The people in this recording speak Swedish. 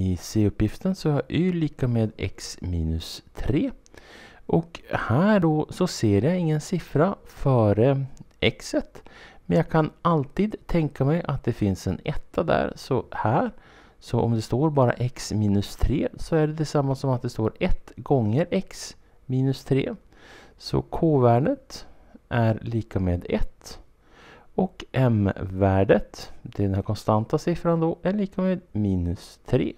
I C-uppgiften så har y lika med x minus 3. Och här då så ser jag ingen siffra före x. Men jag kan alltid tänka mig att det finns en etta där, så här. Så om det står bara x minus 3 så är det detsamma som att det står 1 gånger x minus 3. Så k-värdet är lika med 1. Och m-värdet, den här konstanta siffran då, är lika med minus 3.